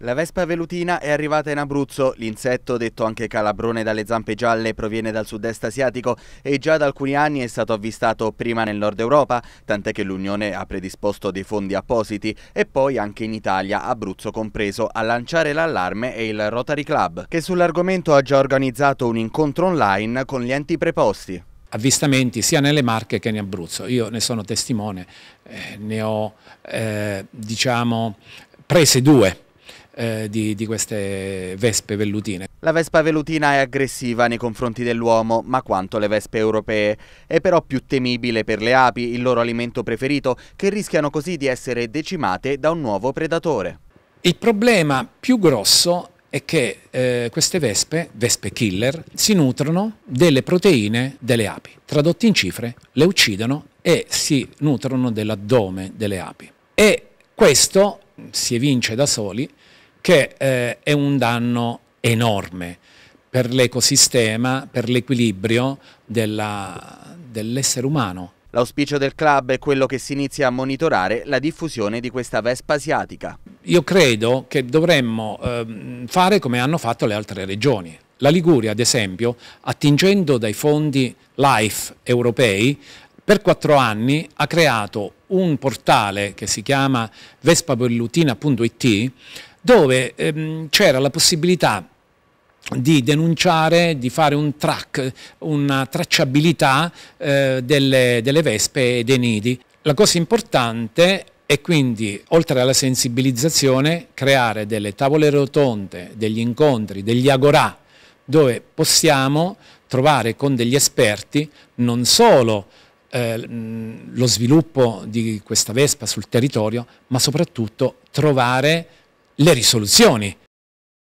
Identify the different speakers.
Speaker 1: La vespa velutina è arrivata in Abruzzo, l'insetto, detto anche calabrone dalle zampe gialle, proviene dal sud-est asiatico e già da alcuni anni è stato avvistato prima nel nord Europa, tant'è che l'Unione ha predisposto dei fondi appositi e poi anche in Italia, Abruzzo compreso, a lanciare l'allarme è il Rotary Club, che sull'argomento ha già organizzato un incontro online con gli enti preposti. Avvistamenti sia nelle Marche che in Abruzzo,
Speaker 2: io ne sono testimone, eh, ne ho eh, diciamo prese due eh, di, di queste vespe vellutine.
Speaker 1: La vespa vellutina è aggressiva nei confronti dell'uomo, ma quanto le vespe europee. È però più temibile per le api, il loro alimento preferito, che rischiano così di essere decimate da un nuovo predatore. Il problema più grosso è che eh, queste vespe,
Speaker 2: vespe killer, si nutrono delle proteine delle api. Tradotte in cifre, le uccidono e si nutrono dell'addome delle api. E questo si evince da soli che eh, è un danno enorme per l'ecosistema, per l'equilibrio dell'essere umano.
Speaker 1: L'auspicio del club è quello che si inizia a monitorare la diffusione di questa vespa asiatica.
Speaker 2: Io credo che dovremmo eh, fare come hanno fatto le altre regioni. La Liguria, ad esempio, attingendo dai fondi LIFE europei, per quattro anni ha creato un portale che si chiama vespaperlutina.it dove ehm, c'era la possibilità di denunciare, di fare un track, una tracciabilità eh, delle, delle vespe e dei nidi. La cosa importante è quindi oltre alla sensibilizzazione creare delle tavole rotonde, degli incontri, degli agorà dove possiamo trovare con degli esperti non solo eh, lo sviluppo di questa Vespa sul territorio ma soprattutto trovare le risoluzioni